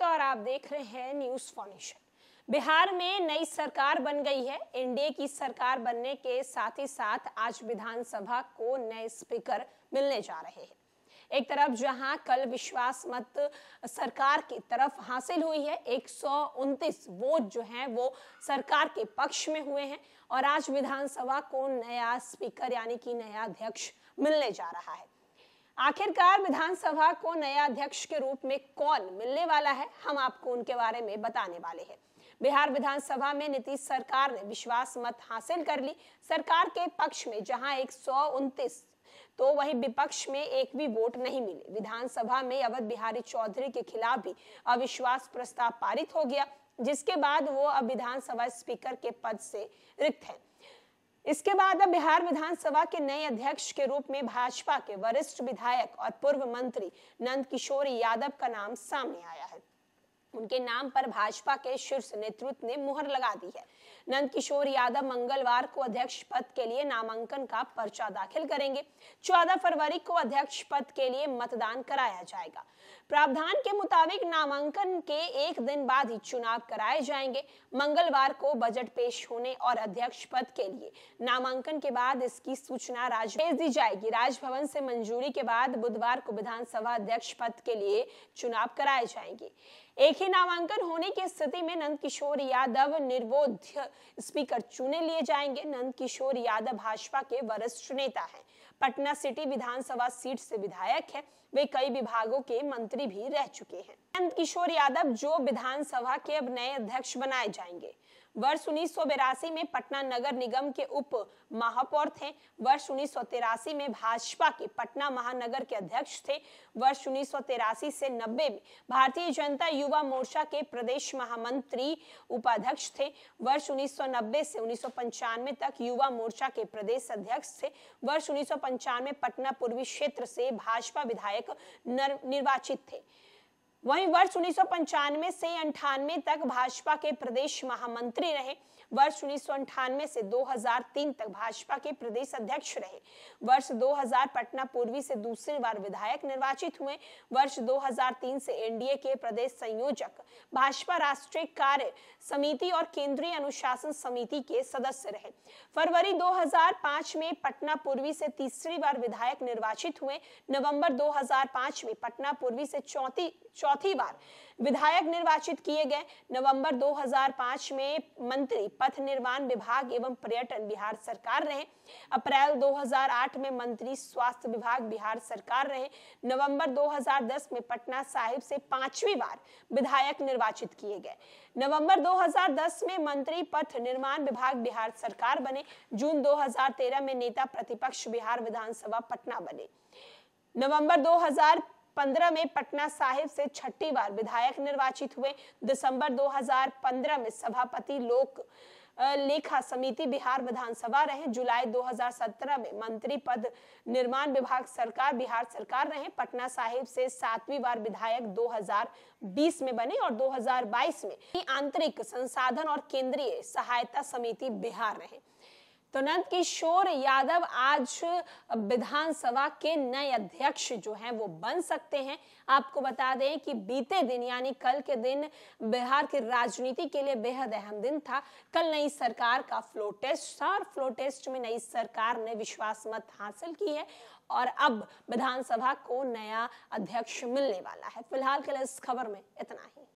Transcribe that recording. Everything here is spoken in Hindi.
तो और आप देख रहे हैं न्यूज फॉर्मेशन बिहार में नई सरकार बन गई है एनडीए की सरकार बनने के साथ ही साथ आज विधानसभा को नए स्पीकर मिलने जा रहे हैं एक तरफ जहां कल विश्वास मत सरकार की तरफ हासिल हुई है एक वोट जो है वो सरकार के पक्ष में हुए हैं और आज विधानसभा को नया स्पीकर यानी कि नया अध्यक्ष मिलने जा रहा है आखिरकार विधानसभा को नया अध्यक्ष के रूप में कौन मिलने वाला है हम आपको उनके बारे में बताने वाले हैं बिहार विधानसभा में नीतीश सरकार ने विश्वास मत हासिल कर ली सरकार के पक्ष में जहां एक तो वही विपक्ष में एक भी वोट नहीं मिले विधानसभा में अवध बिहारी चौधरी के खिलाफ भी अविश्वास प्रस्ताव पारित हो गया जिसके बाद वो अब विधानसभा स्पीकर के पद से रिक्त हैं इसके बाद अब बिहार विधानसभा के नए अध्यक्ष के रूप में भाजपा के वरिष्ठ विधायक और पूर्व मंत्री नंद किशोर यादव का नाम सामने आया है उनके नाम पर भाजपा के शीर्ष नेतृत्व ने मुहर लगा दी है नंद किशोर यादव मंगलवार को अध्यक्ष पद के लिए नामांकन का पर्चा दाखिल करेंगे 14 फरवरी को अध्यक्ष पद के लिए मतदान कराया जाएगा प्रावधान के मुताबिक नामांकन के एक दिन बाद ही चुनाव कराए जाएंगे मंगलवार को बजट पेश होने और अध्यक्ष पद के लिए नामांकन के बाद इसकी सूचना राज भेज दी जाएगी राजभवन से मंजूरी के बाद बुधवार को विधानसभा अध्यक्ष पद के लिए चुनाव कराए जाएंगे एक ही नामांकन होने की स्थिति में नंद किशोर यादव निर्बोध स्पीकर चुने लिए जाएंगे नंद किशोर यादव भाजपा के वरिष्ठ नेता हैं पटना सिटी विधानसभा सीट से विधायक है वे कई विभागों के मंत्री भी रह चुके हैं नंद किशोर यादव जो विधानसभा के अब नए अध्यक्ष बनाए जाएंगे वर्ष उन्नीस में पटना नगर निगम के उप महापौर थे वर्ष उन्नीस में भाजपा के पटना महानगर के अध्यक्ष थे वर्ष उन्नीस से 90 में भारतीय जनता युवा मोर्चा के प्रदेश महामंत्री उपाध्यक्ष थे वर्ष 1990 से उन्नीस तक युवा मोर्चा के प्रदेश अध्यक्ष थे वर्ष उन्नीस पटना पूर्वी क्षेत्र से भाजपा विधायक निर्वाचित थे वहीं वर्ष उन्नीस से अंठानवे तक भाजपा के प्रदेश महामंत्री रहे वर्ष उन्नीस से 2003 तक भाजपा के प्रदेश अध्यक्ष रहे वर्ष 2000 पटना पूर्वी से दूसरी बार विधायक निर्वाचित हुए वर्ष 2003 से एनडीए के प्रदेश संयोजक भाजपा राष्ट्रीय कार्य समिति और केंद्रीय अनुशासन समिति के सदस्य रहे फरवरी 2005 में पटना पूर्वी से तीसरी बार विधायक निर्वाचित हुए नवंबर 2005 में पटना पूर्वी से चौथी चौथी चौथी बार विधायक निर्वाचित किए गए नवंबर 2005 में मंत्री पथ निर्माण विभाग एवं पर्यटन बिहार सरकार रहे अप्रैल 2008 में मंत्री स्वास्थ्य विभाग बिहार सरकार रहे नवंबर 2010 में पटना साहिब से पांचवी बार विधायक निर्वाचित किए गए नवंबर 2010 में मंत्री पथ निर्माण विभाग बिहार सरकार बने जून 2013 में नेता प्रतिपक्ष बिहार विधानसभा पटना बने नवंबर 2015 में पटना साहिब से छठी बार विधायक निर्वाचित हुए दिसंबर 2015 में सभापति लोक लेखा समिति बिहार विधानसभा रहे जुलाई 2017 में मंत्री पद निर्माण विभाग सरकार बिहार सरकार रहे पटना साहिब से सातवीं बार विधायक 2020 में बने और 2022 में आंतरिक संसाधन और केंद्रीय सहायता समिति बिहार रहे तो नंद किशोर यादव आज विधानसभा के नए अध्यक्ष जो हैं वो बन सकते हैं आपको बता दें कि बीते दिन यानी कल के दिन बिहार की राजनीति के लिए बेहद अहम दिन था कल नई सरकार का फ्लो टेस्ट था और फ्लो टेस्ट में नई सरकार ने विश्वास मत हासिल की है और अब विधानसभा को नया अध्यक्ष मिलने वाला है फिलहाल के लिए इस खबर में इतना ही